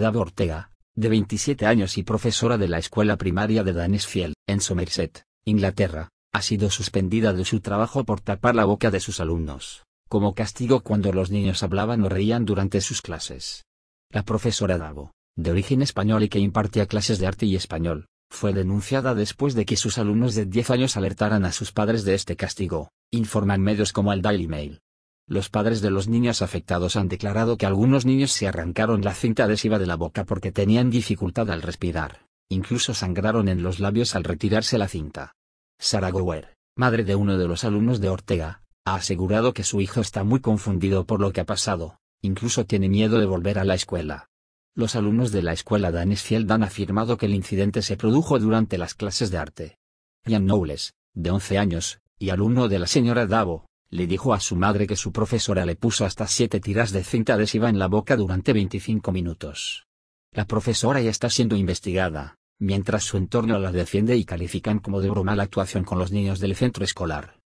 Davo Ortega, de 27 años y profesora de la escuela primaria de Danesfield, en Somerset, Inglaterra, ha sido suspendida de su trabajo por tapar la boca de sus alumnos, como castigo cuando los niños hablaban o reían durante sus clases. La profesora Davo, de origen español y que impartía clases de arte y español, fue denunciada después de que sus alumnos de 10 años alertaran a sus padres de este castigo, informan medios como el Daily Mail. Los padres de los niños afectados han declarado que algunos niños se arrancaron la cinta adhesiva de la boca porque tenían dificultad al respirar. Incluso sangraron en los labios al retirarse la cinta. Sarah Gower, madre de uno de los alumnos de Ortega, ha asegurado que su hijo está muy confundido por lo que ha pasado, incluso tiene miedo de volver a la escuela. Los alumnos de la escuela Danesfield han afirmado que el incidente se produjo durante las clases de arte. Ian Knowles, de 11 años, y alumno de la señora Davo, le dijo a su madre que su profesora le puso hasta siete tiras de cinta adhesiva en la boca durante 25 minutos. La profesora ya está siendo investigada, mientras su entorno la defiende y califican como de broma la actuación con los niños del centro escolar.